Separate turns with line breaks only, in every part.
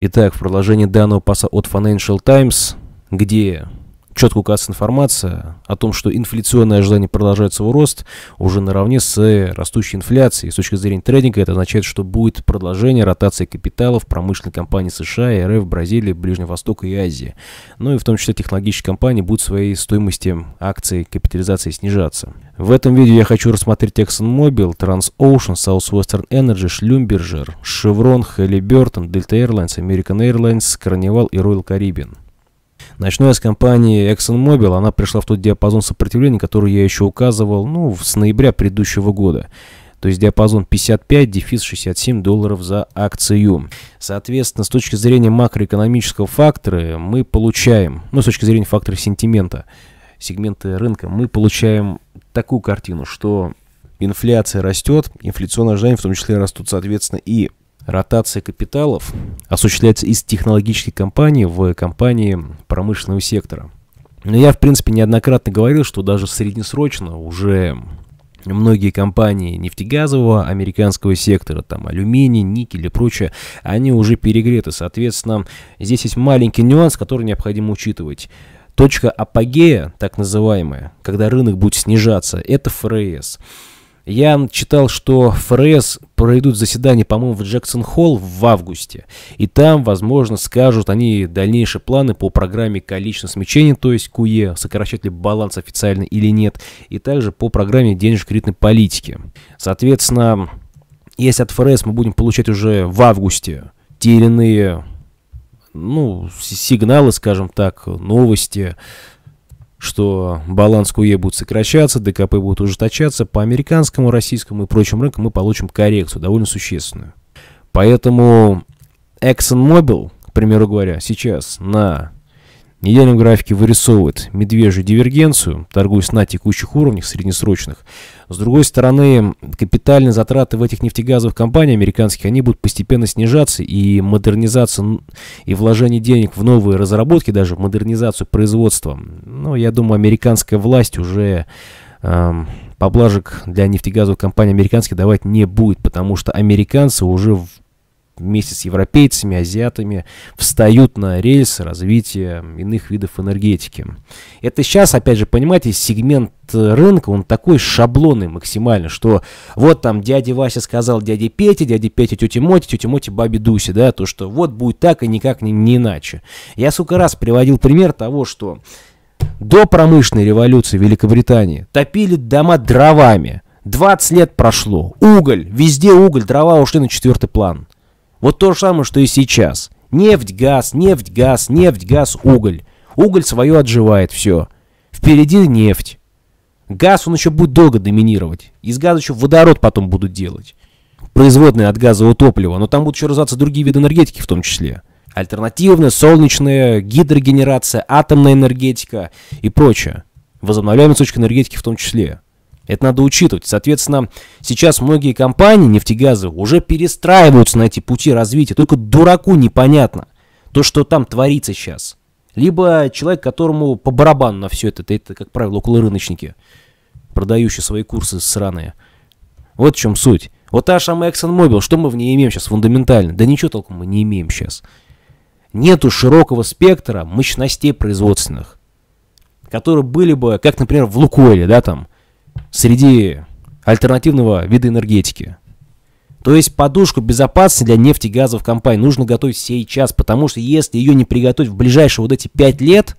Итак, в продолжении данного паса от Financial Times, где четко указывается информация о том, что инфляционное ожидание продолжает свой рост уже наравне с э, растущей инфляцией. С точки зрения трейдинга это означает, что будет продолжение ротации капиталов промышленной компании США, РФ, Бразилии, Ближнего Востока и Азии. Ну и в том числе технологические компании будут своей стоимости акций капитализации снижаться. В этом видео я хочу рассмотреть ExxonMobil, TransOcean, Southwestern Energy, Schlumberger, Chevron, Halliburton, Delta Airlines, American Airlines, Carnival и Royal Caribbean. Начиная с компании ExxonMobil, она пришла в тот диапазон сопротивления, который я еще указывал, ну, с ноября предыдущего года. То есть диапазон 55, дефис 67 долларов за акцию. Соответственно, с точки зрения макроэкономического фактора мы получаем, ну, с точки зрения фактора сентимента, сегменты рынка, мы получаем такую картину, что инфляция растет, инфляционные ожидания в том числе растут, соответственно, и ротация капиталов осуществляется из технологических компаний в компании промышленного сектора. Но я, в принципе, неоднократно говорил, что даже среднесрочно уже многие компании нефтегазового американского сектора, там алюминий, никель и прочее, они уже перегреты. Соответственно, здесь есть маленький нюанс, который необходимо учитывать. Точка апогея, так называемая, когда рынок будет снижаться, это ФРС. Я читал, что ФРС пройдут заседание, по-моему, в Джексон-Холл в августе. И там, возможно, скажут они дальнейшие планы по программе количественного смягчения, то есть КУЕ, e, сокращать ли баланс официально или нет. И также по программе денежно-кредитной политики. Соответственно, если от ФРС мы будем получать уже в августе те или иные ну, сигналы, скажем так, новости, что баланс КУЕ будет сокращаться, ДКП будет ужесточаться, по американскому, российскому и прочим рынкам мы получим коррекцию, довольно существенную. Поэтому ExxonMobil, к примеру говоря, сейчас на недельном графике вырисовывает медвежью дивергенцию, торгуясь на текущих уровнях среднесрочных. С другой стороны, капитальные затраты в этих нефтегазовых компаниях американских, они будут постепенно снижаться, и модернизация и вложение денег в новые разработки, даже в модернизацию производства, ну, я думаю, американская власть уже эм, поблажек для нефтегазовых компаний американских давать не будет, потому что американцы уже в вместе с европейцами, азиатами встают на рельсы развития иных видов энергетики. Это сейчас, опять же, понимаете, сегмент э, рынка, он такой шаблонный максимально, что вот там дядя Вася сказал дяде Пете, дядя Петя, тете Моте, тете Моте бабе Дусе, да, то, что вот будет так и никак не, не иначе. Я, сука, раз приводил пример того, что до промышленной революции в Великобритании топили дома дровами. 20 лет прошло. Уголь. Везде уголь. Дрова ушли на четвертый план. Вот то же самое, что и сейчас. Нефть, газ, нефть, газ, нефть, газ, уголь. Уголь свое отживает все. Впереди нефть. Газ он еще будет долго доминировать. Из газа еще водород потом будут делать. Производные от газового топлива. Но там будут еще развиваться другие виды энергетики в том числе. Альтернативная, солнечная, гидрогенерация, атомная энергетика и прочее. возобновляемые точка энергетики в том числе. Это надо учитывать. Соответственно, сейчас многие компании нефтегазы уже перестраиваются на эти пути развития. Только дураку непонятно то, что там творится сейчас. Либо человек, которому по барабану на все это, это, как правило, около продающие свои курсы сраные. Вот в чем суть. Вот та же ExxonMobil, что мы в ней имеем сейчас фундаментально? Да ничего толком мы не имеем сейчас. Нету широкого спектра мощностей производственных, которые были бы, как, например, в Лукойле, да, там, среди альтернативного вида энергетики. То есть подушку безопасности для нефтегазовых компаний нужно готовить сейчас, потому что если ее не приготовить в ближайшие вот эти 5 лет,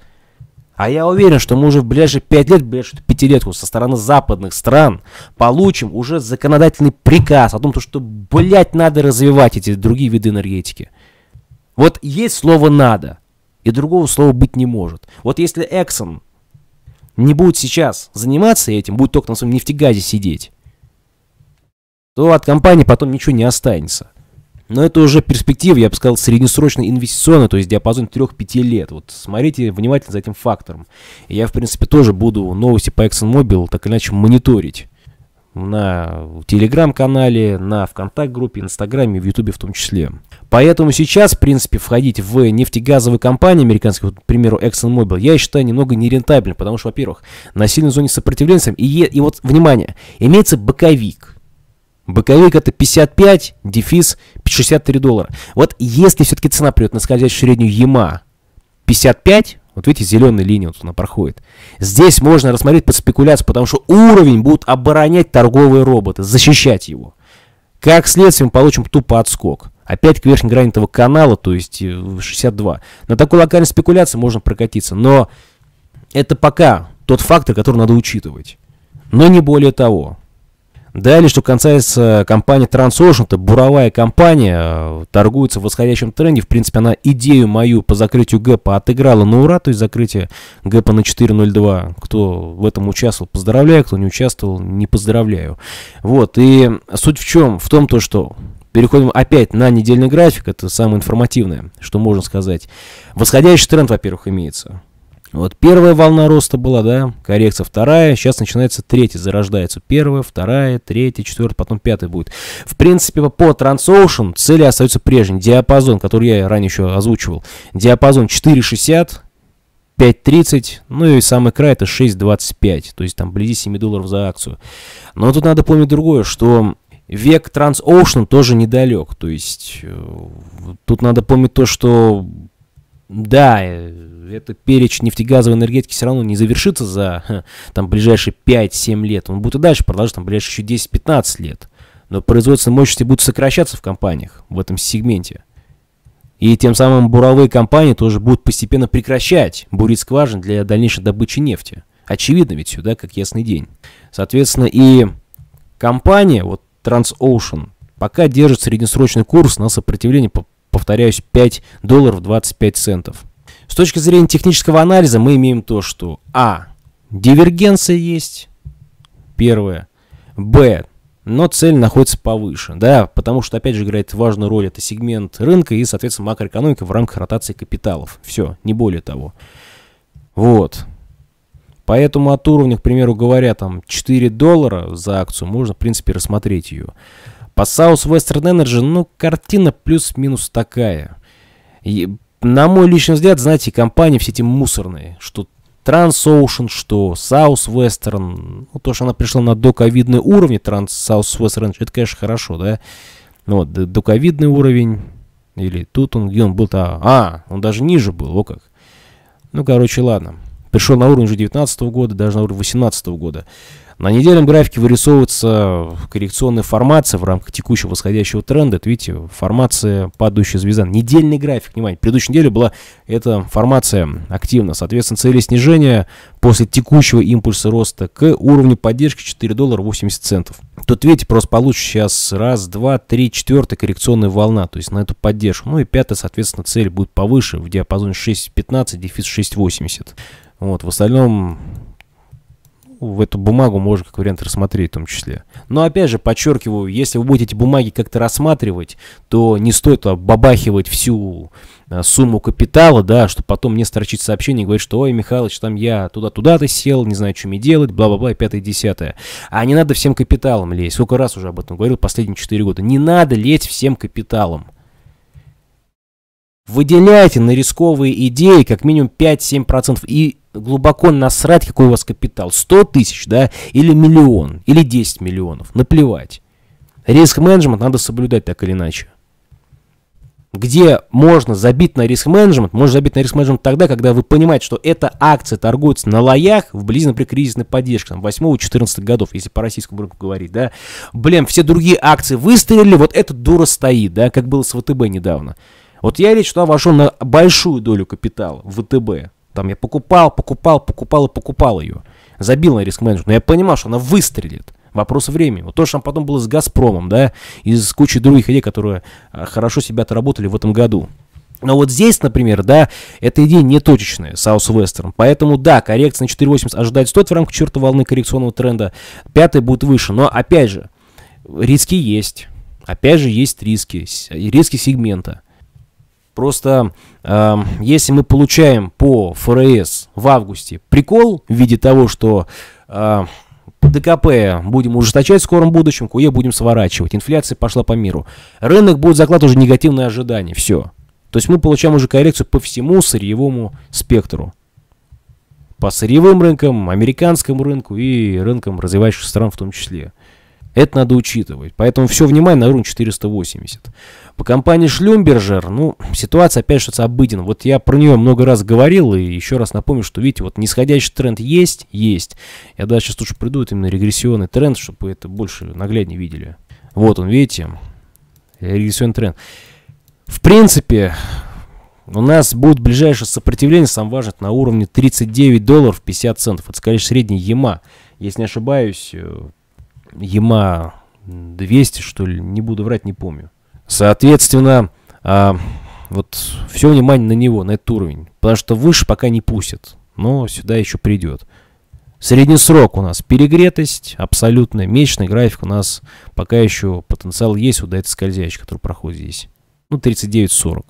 а я уверен, что мы уже в ближайшие 5 лет, ближайшую пятилетку со стороны западных стран получим уже законодательный приказ о том, что, блядь, надо развивать эти другие виды энергетики. Вот есть слово «надо», и другого слова быть не может. Вот если Exxon не будет сейчас заниматься этим, будет только на своем нефтегазе сидеть, то от компании потом ничего не останется. Но это уже перспектива, я бы сказал, среднесрочно инвестиционная, то есть диапазон 3-5 лет. Вот смотрите внимательно за этим фактором. я, в принципе, тоже буду новости по ExxonMobil так или иначе мониторить на телеграм-канале, на ВКонтакт-группе, Инстаграме, в Ютубе в том числе. Поэтому сейчас, в принципе, входить в нефтегазовые компании американские, вот, к примеру, ExxonMobil, я считаю немного нерентабельно, потому что, во-первых, на сильной зоне сопротивления, и, и вот, внимание, имеется боковик. Боковик это 55, дефис 63 доллара. Вот если все-таки цена придет на скользящую среднюю ЕМА 55, вот видите, зеленая линия вот она проходит. Здесь можно рассмотреть под спекуляцию, потому что уровень будут оборонять торговые роботы, защищать его. Как следствие мы получим тупо отскок. Опять к верхней грани этого канала, то есть 62. Э, На такой локальной спекуляции можно прокатиться, но это пока тот фактор, который надо учитывать. Но не более того. Далее, что касается компании TransOcean, это буровая компания, э, торгуется в восходящем тренде. В принципе, она идею мою по закрытию гэпа отыграла на ура, то есть закрытие гэпа на 4.02. Кто в этом участвовал, поздравляю, кто не участвовал, не поздравляю. Вот, и суть в чем? В том, то, что Переходим опять на недельный график, это самое информативное, что можно сказать. Восходящий тренд, во-первых, имеется. Вот первая волна роста была, да, коррекция вторая, сейчас начинается третья, зарождается первая, вторая, третья, четвертая, потом пятая будет. В принципе, по TransOcean цели остаются прежние. Диапазон, который я ранее еще озвучивал, диапазон 4,60, 5.30, ну и самый край это 6.25, то есть там близи 7 долларов за акцию. Но тут надо помнить другое, что век TransOcean тоже недалек, то есть э, тут надо помнить то, что да, э, это перечень нефтегазовой энергетики все равно не завершится за там, ближайшие 5-7 лет. Он будет и дальше продолжаться, там, ближайшие еще 10-15 лет. Но производственные мощности будут сокращаться в компаниях в этом сегменте. И тем самым буровые компании тоже будут постепенно прекращать бурить скважин для дальнейшей добычи нефти. Очевидно ведь сюда, как ясный день. Соответственно, и компания, вот TransOcean, пока держит среднесрочный курс на сопротивление, повторяюсь, 5 долларов 25 центов. С точки зрения технического анализа мы имеем то, что А. Дивергенция есть. Первое. Б. Но цель находится повыше, да, потому что, опять же, играет важную роль это сегмент рынка и, соответственно, макроэкономика в рамках ротации капиталов. Все, не более того. Вот. Поэтому от уровня, к примеру говоря, там 4 доллара за акцию можно, в принципе, рассмотреть ее. По Southwestern Energy, ну, картина плюс-минус такая. И на мой личный взгляд, знаете, компании все эти мусорные, что Трансоушен, что South Western, ну, то, что она пришла на доковидный уровень, Trans South Western, это, конечно, хорошо, да, ну вот, доковидный уровень, или тут он, где он был-то, а, он даже ниже был, о как. Ну, короче, ладно пришел на уровень уже 2019 года, даже на уровень 2018 года. На недельном графике вырисовывается коррекционная формация в рамках текущего восходящего тренда. Это, видите, формация падающая звезда. Недельный график, внимание, предыдущей неделе была эта формация активна. Соответственно, цели снижения после текущего импульса роста к уровню поддержки 4 доллара 80 центов. Тут, видите, просто получше сейчас раз, два, три, четвертая коррекционная волна, то есть на эту поддержку. Ну и пятая, соответственно, цель будет повыше в диапазоне 6.15, дефис 6.80. Вот, в остальном в эту бумагу можно как вариант рассмотреть в том числе. Но опять же, подчеркиваю, если вы будете эти бумаги как-то рассматривать, то не стоит бабахивать всю э, сумму капитала, да, чтобы потом мне строчить сообщение и говорить, что «Ой, Михайлович, там я туда-туда-то сел, не знаю, что мне делать, бла-бла-бла, пятое-десятое». А не надо всем капиталом лезть. Сколько раз уже об этом говорил последние четыре года. Не надо лезть всем капиталом. Выделяйте на рисковые идеи как минимум 5-7% и глубоко насрать, какой у вас капитал. 100 тысяч, да, или миллион, или 10 миллионов. Наплевать. Риск-менеджмент надо соблюдать так или иначе. Где можно забить на риск-менеджмент, можно забить на риск-менеджмент тогда, когда вы понимаете, что эта акция торгуется на лоях, вблизи, например, кризисной поддержки, там, 8-14 годов, если по российскому рынку говорить, да. Блин, все другие акции выстрелили, вот эта дура стоит, да, как было с ВТБ недавно. Вот я речь туда вошел на большую долю капитала в ВТБ, там я покупал, покупал, покупал и покупал ее. Забил на риск менеджмент, но я понимал, что она выстрелит. Вопрос времени. Вот то, что там потом было с «Газпромом», да, и с кучей других идей, которые а, хорошо себя отработали в этом году. Но вот здесь, например, да, эта идея не точечная Southwestern. Поэтому, да, коррекция на 4.80 ожидать стоит в рамках четвертой волны коррекционного тренда. Пятая будет выше. Но, опять же, риски есть. Опять же, есть риски. Риски сегмента. Просто э, если мы получаем по ФРС в августе прикол в виде того, что э, ДКП будем ужесточать в скором будущем, КУЕ будем сворачивать, инфляция пошла по миру, рынок будет закладывать уже негативные ожидания, все. То есть мы получаем уже коррекцию по всему сырьевому спектру. По сырьевым рынкам, американскому рынку и рынкам развивающихся стран в том числе. Это надо учитывать. Поэтому все внимание на уровень 480. По компании Шлюмбержер, ну, ситуация опять же обыден. Вот я про нее много раз говорил и еще раз напомню, что, видите, вот нисходящий тренд есть, есть. Я даже сейчас лучше приду, это именно регрессионный тренд, чтобы вы это больше нагляднее видели. Вот он, видите, регрессионный тренд. В принципе, у нас будет ближайшее сопротивление, сам важно, на уровне 39 долларов 50 центов. Это, скорее, средняя ЕМА. Если не ошибаюсь, э, Яма 200, что ли, не буду врать, не помню. Соответственно, а, вот все внимание на него, на этот уровень. Потому что выше пока не пустят, но сюда еще придет. Средний срок у нас перегретость, абсолютная мечный график у нас пока еще потенциал есть вот этот скользящий который проходит здесь. Ну, 39-40.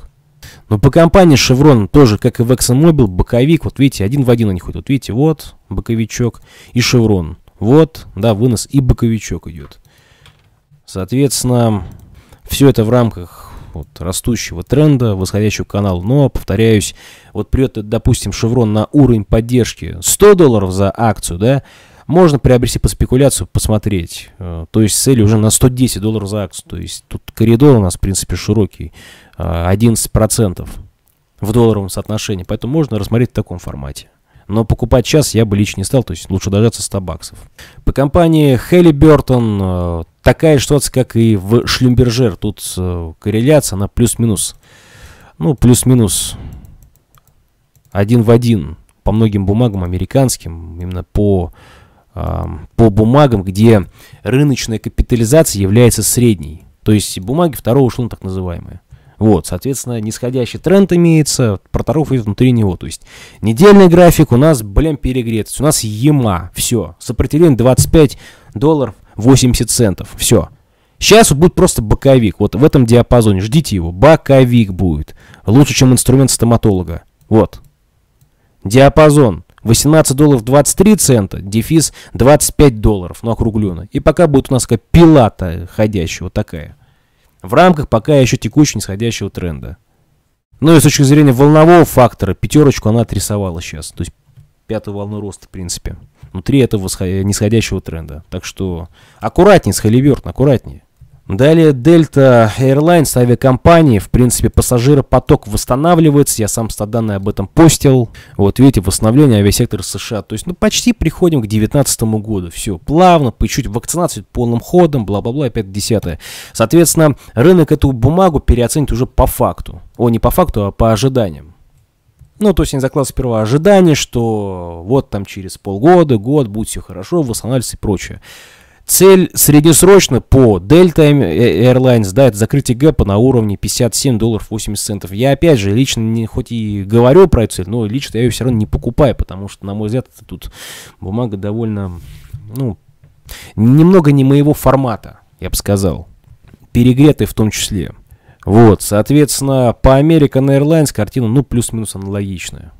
Но по компании Chevron тоже, как и в ExxonMobil, боковик, вот видите, один в один они ходят. Вот видите, вот боковичок и Chevron. Вот, да, вынос и боковичок идет. Соответственно, все это в рамках вот, растущего тренда, восходящего канала. Но, повторяюсь, вот придет, допустим, шеврон на уровень поддержки 100 долларов за акцию, да, можно приобрести по спекуляцию, посмотреть. Э, то есть цель уже на 110 долларов за акцию. То есть тут коридор у нас, в принципе, широкий. 11% э, в долларовом соотношении. Поэтому можно рассмотреть в таком формате но покупать сейчас я бы лично не стал, то есть лучше дождаться 100 баксов. По компании Хелли Бертон э, такая же ситуация, как и в Шлюмбержер. Тут э, корреляция, она плюс-минус. Ну, плюс-минус. Один в один. По многим бумагам американским, именно по э, по бумагам, где рыночная капитализация является средней. То есть бумаги второго эшелона так называемые. Вот, соответственно, нисходящий тренд имеется, протаруфает внутри него. То есть недельный график у нас, блин, перегрет. У нас ема, все. Сопротивление 25 долларов 80 центов, все. Сейчас будет просто боковик, вот в этом диапазоне, ждите его, боковик будет. Лучше, чем инструмент стоматолога. Вот. Диапазон 18 долларов 23 цента, дефис 25 долларов, ну округленно. И пока будет у нас такая пилата ходящая, вот такая в рамках пока еще текущего нисходящего тренда. Ну и с точки зрения волнового фактора, пятерочку она отрисовала сейчас. То есть пятую волну роста, в принципе. Внутри этого нисходящего тренда. Так что аккуратнее с Халивертом, аккуратнее. Далее Delta Airlines авиакомпании, в принципе, пассажиропоток восстанавливается, я сам данные об этом постил. Вот видите, восстановление авиасектора США. То есть, ну, почти приходим к 2019 году. Все, плавно, по чуть вакцинацию полным ходом, бла-бла-бла, опять десятое. Соответственно, рынок эту бумагу переоценит уже по факту. О, не по факту, а по ожиданиям. Ну, то есть они закладывают сперва ожидание, что вот там через полгода, год будет все хорошо, восстанавливается и прочее. Цель среднесрочно по Delta э, Airlines, да, это закрытие гэпа на уровне 57 долларов 80 центов. Я опять же лично, не, хоть и говорю про эту цель, но лично я ее все равно не покупаю, потому что, на мой взгляд, это тут бумага довольно, ну, немного не моего формата, я бы сказал. Перегретый в том числе. Вот, соответственно, по American Airlines картина, ну, плюс-минус аналогичная.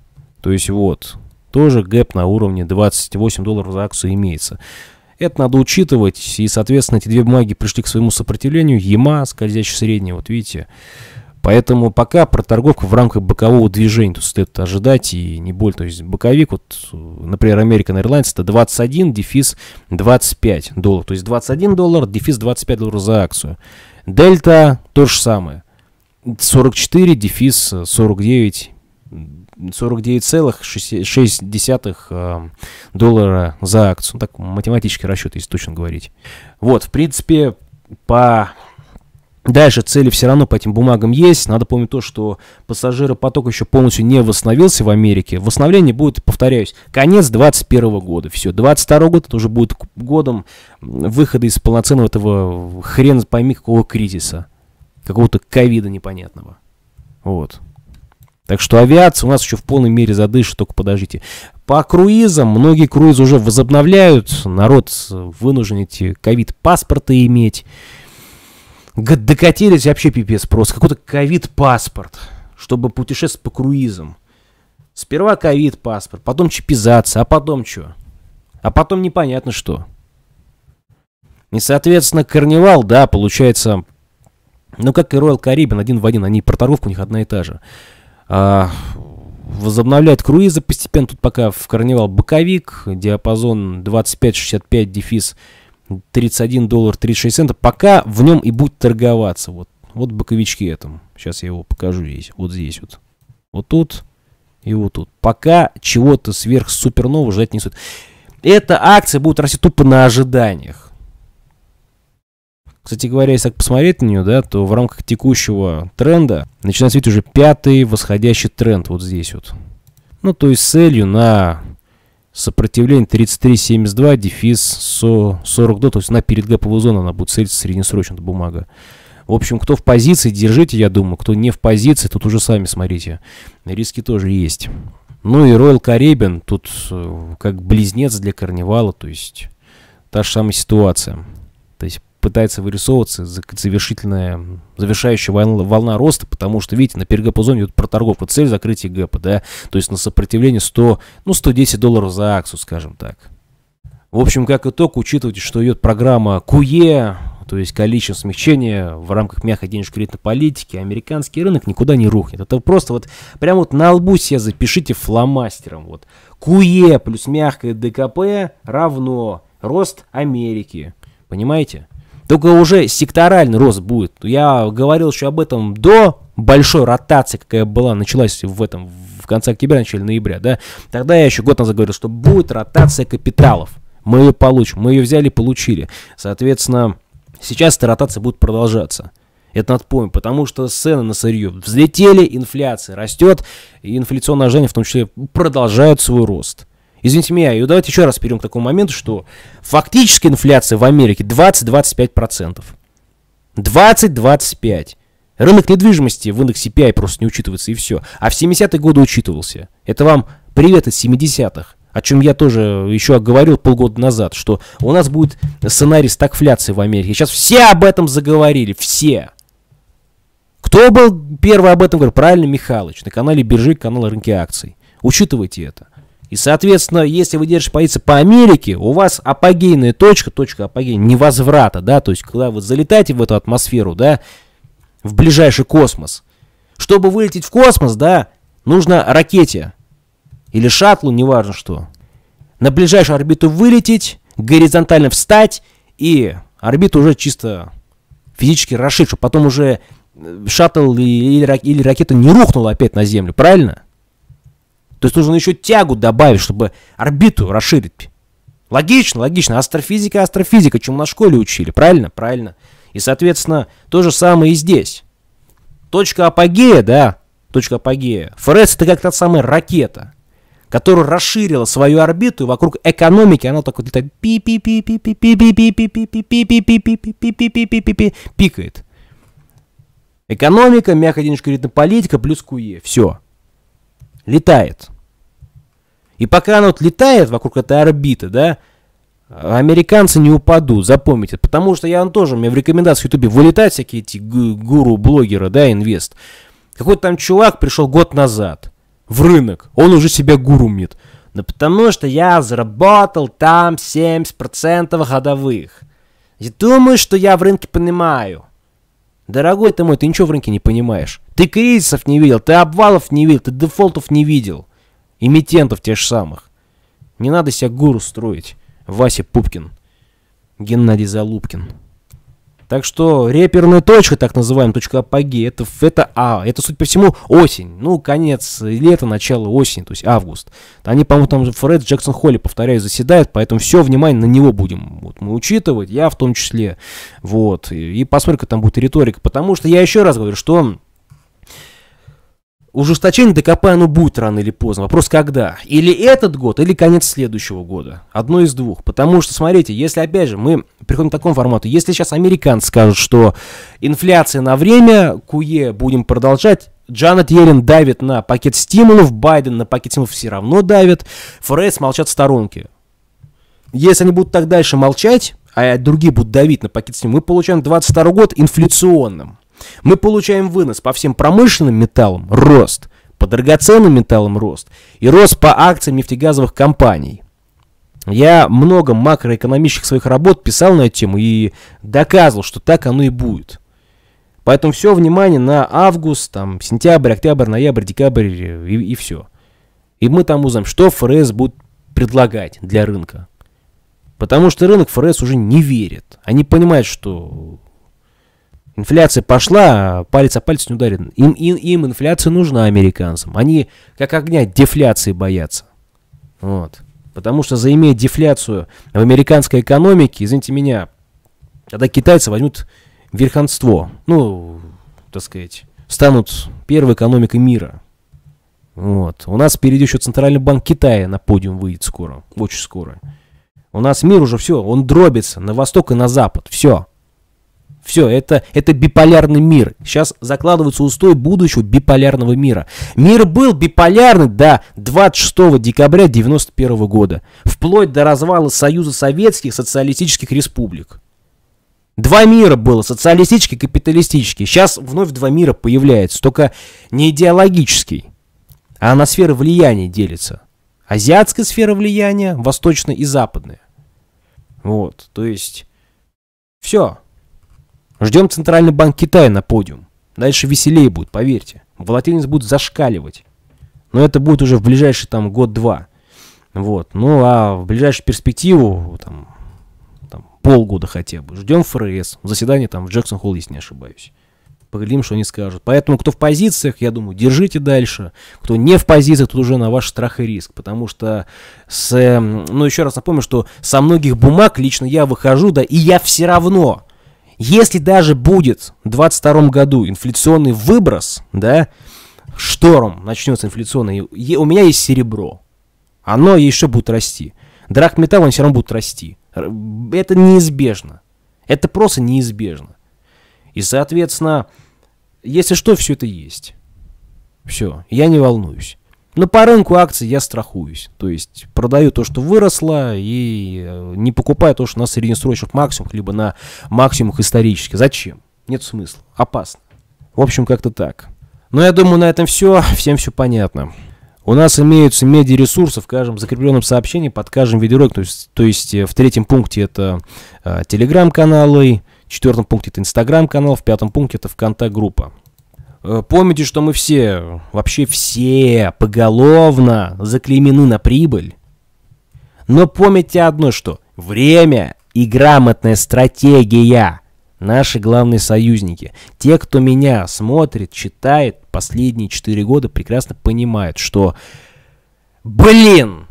То есть вот, тоже гэп на уровне 28 долларов за акцию имеется. Это надо учитывать, и, соответственно, эти две бумаги пришли к своему сопротивлению. ЕМА, скользящий средний, вот видите. Поэтому пока проторговка в рамках бокового движения, тут стоит ожидать и не боль. То есть боковик, вот, например, American Airlines, это 21, дефис 25 долларов. То есть 21 доллар, дефис 25 долларов за акцию. Дельта то же самое. 44, дефис 49 49,6 э, доллара за акцию. Ну, так математический расчет, если точно говорить. Вот, в принципе, по Дальше цели все равно по этим бумагам есть. Надо помнить то, что пассажиропоток еще полностью не восстановился в Америке. Восстановление будет, повторяюсь, конец 2021 года. Все, 2022 год это уже будет годом выхода из полноценного этого хрен пойми какого кризиса. Какого-то ковида непонятного. Вот. Так что авиация у нас еще в полной мере задышит, только подождите. По круизам, многие круизы уже возобновляют, народ вынужден эти ковид-паспорты иметь. Докатились вообще пипец просто, какой-то ковид-паспорт, чтобы путешествовать по круизам. Сперва ковид-паспорт, потом чипизация, а потом что? А потом непонятно что. И, соответственно, карнивал, да, получается, ну, как и Royal Caribbean, один в один, они проторговка у них одна и та же. А, круизы постепенно. Тут пока в карнивал боковик, диапазон 25-65, дефис 31 доллар 36 центов. Пока в нем и будет торговаться. Вот, вот боковички этому. Сейчас я его покажу здесь. Вот здесь вот. Вот тут и вот тут. Пока чего-то сверх суперного ждать не стоит. Эта акция будет расти тупо на ожиданиях. Кстати говоря, если так посмотреть на нее, да, то в рамках текущего тренда начинается видеть уже пятый восходящий тренд вот здесь вот. Ну, то есть целью на сопротивление 33.72 дефис 40 до, то есть на перед гэповую зону она будет целиться среднесрочно, эта бумага. В общем, кто в позиции, держите, я думаю. Кто не в позиции, тут уже сами смотрите. Риски тоже есть. Ну и Royal Caribbean тут э, как близнец для карнивала, то есть та же самая ситуация. То есть пытается вырисовываться завершительная, завершающая волна, волна роста, потому что, видите, на перегапозоне идет проторговка, цель закрытия гэпа, да, то есть на сопротивление 100, ну, 110 долларов за акцию, скажем так. В общем, как итог, учитывайте, что идет программа КУЕ, e, то есть количество смягчения в рамках мягкой денежно-кредитной политики, американский рынок никуда не рухнет. Это просто вот прямо вот на лбу себе запишите фломастером. Вот. КУЕ e плюс мягкое ДКП равно рост Америки. Понимаете? Только уже секторальный рост будет. Я говорил еще об этом до большой ротации, какая была, началась в этом, в конце октября, начале ноября, да. Тогда я еще год назад говорил, что будет ротация капиталов. Мы ее получим. Мы ее взяли, получили. Соответственно, сейчас эта ротация будет продолжаться. Это надо помнить, потому что цены на сырье взлетели, инфляция растет, и инфляционные ожидания в том числе продолжают свой рост. Извините меня, и давайте еще раз перейдем к такому моменту, что фактически инфляция в Америке 20-25%. 20-25%. Рынок недвижимости в индексе PI просто не учитывается и все. А в 70-е годы учитывался. Это вам привет из 70-х. О чем я тоже еще говорил полгода назад, что у нас будет сценарий стагфляции в Америке. Сейчас все об этом заговорили, все. Кто был первый об этом говорил? Правильно, Михалыч, на канале Биржи, канал рынки акций. Учитывайте это. И, соответственно, если вы держите позицию по Америке, у вас апогейная точка, точка апогея невозврата, да, то есть когда вы залетаете в эту атмосферу, да, в ближайший космос. Чтобы вылететь в космос, да, нужно ракете или шаттлу, неважно что, на ближайшую орбиту вылететь, горизонтально встать и орбиту уже чисто физически расширить, чтобы потом уже э, шаттл или, или ракета не рухнула опять на Землю, правильно? То есть нужно еще тягу добавить, чтобы орбиту расширить. Логично, логично. Астрофизика, астрофизика, чему на школе учили. Правильно? Правильно. И, соответственно, то же самое и здесь. Точка апогея, да, точка апогея. ФРС это как та самая ракета, которая расширила свою орбиту, вокруг экономики она так вот летает, пикает. Экономика, мягкая денежно-кредитная политика плюс КУЕ. Все летает. И пока оно вот летает вокруг этой орбиты, да, американцы не упадут, запомните. Потому что я вам тоже, мне в рекомендациях в Ютубе вылетают всякие эти гуру-блогеры, да, инвест. Какой-то там чувак пришел год назад в рынок, он уже себя гурумит. Да ну, потому что я заработал там 70% годовых. И думаю, что я в рынке понимаю. Дорогой ты мой, ты ничего в рынке не понимаешь. Ты кризисов не видел, ты обвалов не видел, ты дефолтов не видел. Эмитентов тех же самых. Не надо себя гуру строить. Вася Пупкин. Геннадий Залупкин. Так что реперная точка, так называемая, точка апогея, это, это А, это, суть по всему, осень. Ну, конец лета, начало осени, то есть август. Они, по-моему, там Фред Джексон Холли, повторяю, заседает, поэтому все внимание на него будем вот, мы учитывать, я в том числе. Вот, и, и посмотрим, как там будет риторика. Потому что я еще раз говорю, что Ужесточение ДКП оно ну, будет рано или поздно. Вопрос когда? Или этот год, или конец следующего года. Одно из двух. Потому что, смотрите, если опять же мы приходим к такому формату, если сейчас американцы скажут, что инфляция на время, КУЕ будем продолжать, Джанет Йеллен давит на пакет стимулов, Байден на пакет стимулов все равно давит, ФРС молчат в сторонке. Если они будут так дальше молчать, а другие будут давить на пакет стимулов, мы получаем 22 год инфляционным. Мы получаем вынос по всем промышленным металлам – рост, по драгоценным металлам – рост, и рост по акциям нефтегазовых компаний. Я много макроэкономических своих работ писал на эту тему и доказывал, что так оно и будет. Поэтому все внимание на август, там, сентябрь, октябрь, ноябрь, декабрь и, и все. И мы там узнаем, что ФРС будет предлагать для рынка. Потому что рынок ФРС уже не верит. Они понимают, что Инфляция пошла, палец о палец не ударен. Им, им, им инфляция нужна американцам. Они как огня дефляции боятся. Вот. Потому что заимея дефляцию в американской экономике, извините меня, тогда китайцы возьмут верховенство. Ну, так сказать, станут первой экономикой мира. Вот. У нас впереди еще Центральный банк Китая на подиум выйдет скоро, очень скоро. У нас мир уже все, он дробится на восток и на запад, все. Все, это, это биполярный мир. Сейчас закладывается устой будущего биполярного мира. Мир был биполярный до 26 декабря 1991 года, вплоть до развала Союза Советских Социалистических Республик. Два мира было, социалистический и капиталистический. Сейчас вновь два мира появляется, только не идеологический, а на сферы влияния делится. Азиатская сфера влияния, восточная и западная. Вот, то есть, все. Ждем Центральный банк Китая на подиум. Дальше веселее будет, поверьте. Волатильность будет зашкаливать. Но это будет уже в ближайший там год-два. Вот. Ну а в ближайшую перспективу, там, там полгода хотя бы, ждем ФРС. Заседание там в Джексон-Холл, если не ошибаюсь. Поглядим, что они скажут. Поэтому, кто в позициях, я думаю, держите дальше. Кто не в позициях, тут уже на ваш страх и риск. Потому что, с, эм, ну, еще раз напомню, что со многих бумаг лично я выхожу, да, и я все равно если даже будет в 2022 году инфляционный выброс, да, шторм начнется инфляционный, у меня есть серебро. Оно еще будет расти. Драгметалл, он все равно будет расти. Это неизбежно. Это просто неизбежно. И, соответственно, если что, все это есть. Все, я не волнуюсь. Но по рынку акций я страхуюсь. То есть продаю то, что выросло, и э, не покупаю то, что на среднесрочных максимумах, либо на максимумах исторических. Зачем? Нет смысла. Опасно. В общем, как-то так. Но я думаю, на этом все. Всем все понятно. У нас имеются медиаресурсы в каждом закрепленном сообщении под каждым видеороликом. То есть, то есть э, в третьем пункте это э, телеграм-каналы, в четвертом пункте это инстаграм-канал, в пятом пункте это ВКонтакт-группа. Э, помните, что мы все, вообще все, поголовно заклеймены на прибыль. Но помните одно, что время и грамотная стратегия – наши главные союзники. Те, кто меня смотрит, читает последние 4 года, прекрасно понимают, что, блин,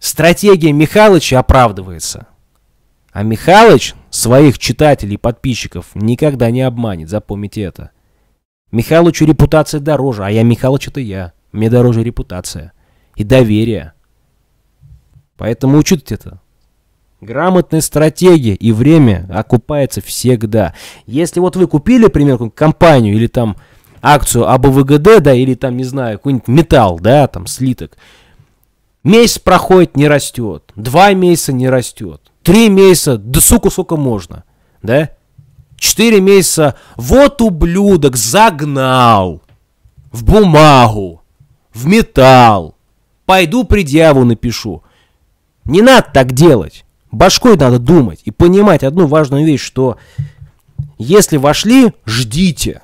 стратегия Михалыча оправдывается. А Михалыч своих читателей подписчиков никогда не обманет, запомните это. Михалычу репутация дороже, а я Михалыч это я. Мне дороже репутация. И доверие. Поэтому учите это. Грамотная стратегия и время окупается всегда. Если вот вы купили, например, компанию или там акцию АБВГД, да, или там, не знаю, какой-нибудь металл, да, там слиток, месяц проходит, не растет, два месяца не растет, три месяца, да сука, сколько можно, да, Четыре месяца. Вот ублюдок загнал. В бумагу. В металл. Пойду предъяву напишу. Не надо так делать. Башкой надо думать и понимать одну важную вещь, что если вошли, ждите.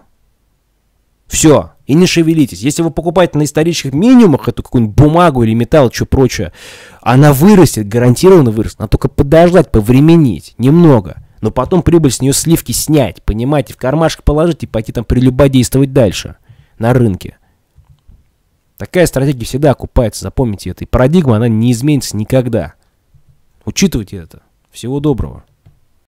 Все. И не шевелитесь. Если вы покупаете на исторических минимумах эту какую-нибудь бумагу или металл, что прочее, она вырастет, гарантированно вырастет. Надо только подождать, повременить. Немного но потом прибыль с нее сливки снять, понимаете, в кармашек положить и пойти там прелюбодействовать дальше на рынке. Такая стратегия всегда окупается, запомните это. И парадигма, она не изменится никогда. Учитывайте это. Всего доброго.